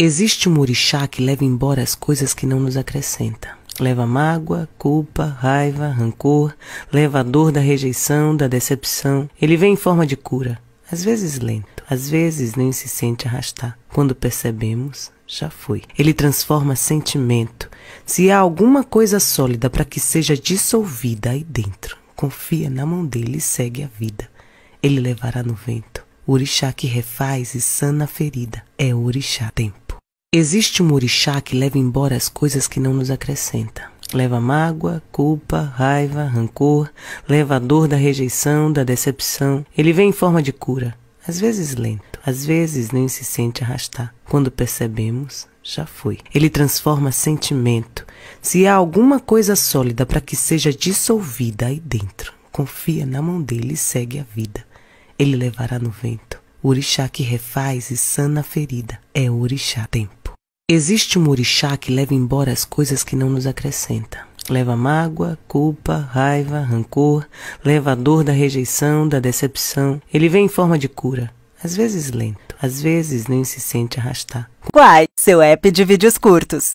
Existe um orixá que leva embora as coisas que não nos acrescenta. Leva mágoa, culpa, raiva, rancor, leva a dor da rejeição, da decepção. Ele vem em forma de cura, às vezes lento, às vezes nem se sente arrastar. Quando percebemos, já foi. Ele transforma sentimento. Se há alguma coisa sólida para que seja dissolvida aí dentro, confia na mão dele e segue a vida. Ele levará no vento. O orixá que refaz e sana a ferida é o orixá tempo. Existe um orixá que leva embora as coisas que não nos acrescenta. Leva mágoa, culpa, raiva, rancor, leva a dor da rejeição, da decepção. Ele vem em forma de cura, às vezes lento, às vezes nem se sente arrastar. Quando percebemos, já foi. Ele transforma sentimento. Se há alguma coisa sólida para que seja dissolvida aí dentro, confia na mão dele e segue a vida. Ele levará no vento. O orixá que refaz e sana a ferida é o orixá tempo. Existe um orixá que leva embora as coisas que não nos acrescenta. Leva mágoa, culpa, raiva, rancor, leva a dor da rejeição, da decepção. Ele vem em forma de cura, às vezes lento, às vezes nem se sente arrastar. Quai, seu app de vídeos curtos.